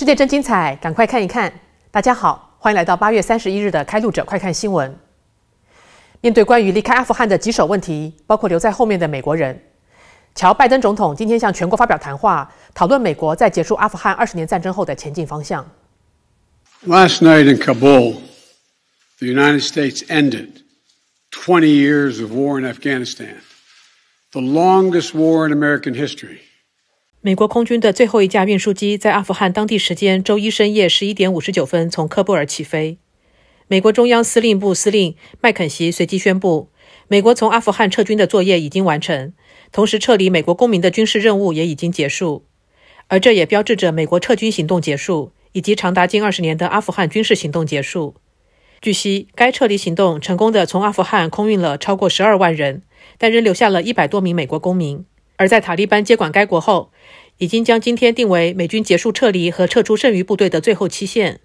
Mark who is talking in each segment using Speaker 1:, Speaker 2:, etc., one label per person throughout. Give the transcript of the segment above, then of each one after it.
Speaker 1: 世界真精彩，赶快看一看！大家好，欢迎来到八月三十一日的《开路者快看新闻》。面对关于离开阿富汗的棘手问题，包括留在后面的美国人，乔·拜登总统今天向全国发表谈话，讨论美国在结束阿富汗二十年战争后的前进方向。
Speaker 2: Last night in Kabul, the United States ended twenty years of war in Afghanistan, the longest war in American history.
Speaker 1: 美国空军的最后一架运输机在阿富汗当地时间周一深夜十一点五十九分从喀布尔起飞。美国中央司令部司令麦肯锡随即宣布，美国从阿富汗撤军的作业已经完成，同时撤离美国公民的军事任务也已经结束。而这也标志着美国撤军行动结束，以及长达近二十年的阿富汗军事行动结束。据悉，该撤离行动成功的从阿富汗空运了超过十二万人，但仍留下了一百多名美国公民。而在塔利班接管该国后，已经将今天定为美军结束撤离和撤出剩余部队的最后期限。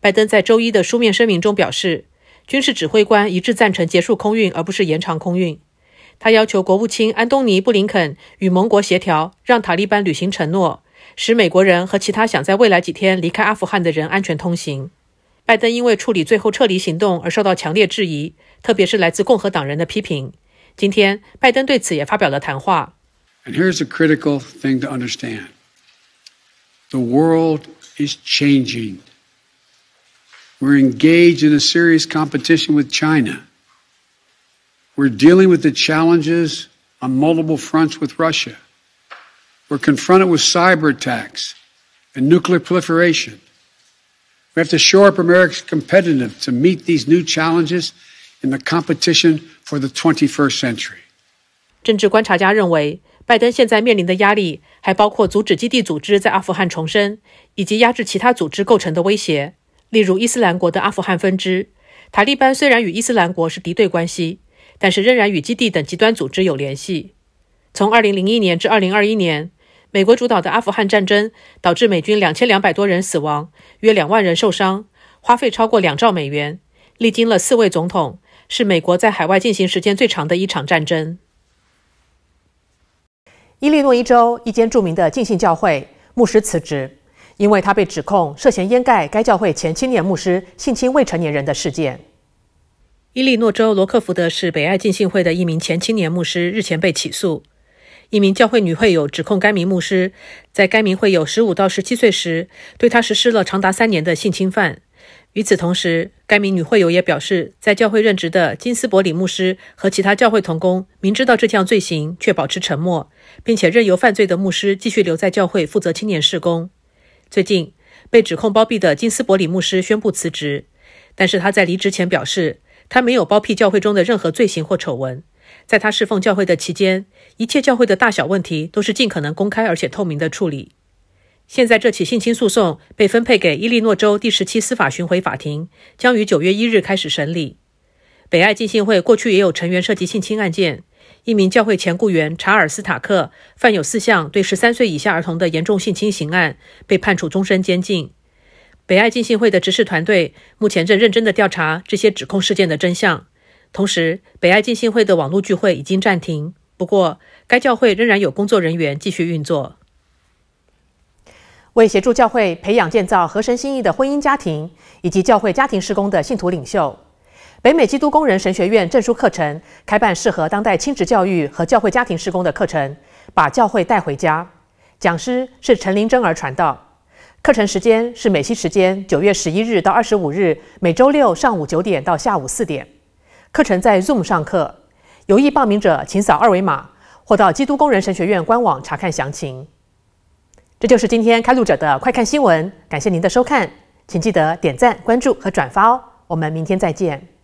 Speaker 1: 拜登在周一的书面声明中表示，军事指挥官一致赞成结束空运，而不是延长空运。他要求国务卿安东尼·布林肯与盟国协调，让塔利班履行承诺，使美国人和其他想在未来几天离开阿富汗的人安全通行。拜登因为处理最后撤离行动而受到强烈质疑，特别是来自共和党人的批评。今天，拜登对此也发表了谈话。
Speaker 2: And here's a critical thing to understand the world is changing. We're engaged in a serious competition with China. We're dealing with the challenges on multiple fronts with Russia. We're confronted with cyber attacks and nuclear proliferation. We have to shore up America's competitiveness to meet these new challenges in the competition for the 21st century.
Speaker 1: 政治观察家认为，拜登现在面临的压力还包括阻止基地组织在阿富汗重生，以及压制其他组织构成的威胁，例如伊斯兰国的阿富汗分支。塔利班虽然与伊斯兰国是敌对关系，但是仍然与基地等极端组织有联系。从2001年至2021年，美国主导的阿富汗战争导致美军2200多人死亡，约2万人受伤，花费超过2兆美元，历经了四位总统，是美国在海外进行时间最长的一场战争。伊利诺伊州一间著名的浸信教会牧师辞职，因为他被指控涉嫌掩盖该教会前青年牧师性侵未成年人的事件。伊利诺州罗克福德市北爱浸信会的一名前青年牧师日前被起诉，一名教会女会友指控该名牧师在该名会有15到17岁时对他实施了长达三年的性侵犯。与此同时，该名女会友也表示，在教会任职的金斯伯里牧师和其他教会同工明知道这项罪行，却保持沉默，并且任由犯罪的牧师继续留在教会负责青年事工。最近，被指控包庇的金斯伯里牧师宣布辞职，但是他在离职前表示，他没有包庇教会中的任何罪行或丑闻。在他侍奉教会的期间，一切教会的大小问题都是尽可能公开而且透明的处理。现在这起性侵诉讼被分配给伊利诺州第十七司法巡回法庭，将于九月一日开始审理。北爱浸信会过去也有成员涉及性侵案件，一名教会前雇员查尔斯·塔克犯有四项对十三岁以下儿童的严重性侵刑案，被判处终身监禁。北爱浸信会的执事团队目前正认真的调查这些指控事件的真相。同时，北爱浸信会的网络聚会已经暂停，不过该教会仍然有工作人员继续运作。为协助教会培养建造合神心意的婚姻家庭，以及教会家庭施工的信徒领袖，北美基督工人神学院证书课程开办适合当代亲职教育和教会家庭施工的课程，把教会带回家。讲师是陈林贞儿传道。课程时间是美西时间九月十一日到二十五日，每周六上午九点到下午四点。课程在 Zoom 上课。有意报名者请扫二维码或到基督工人神学院官网查看详情。这就是今天开路者的快看新闻，感谢您的收看，请记得点赞、关注和转发哦。我们明天再见。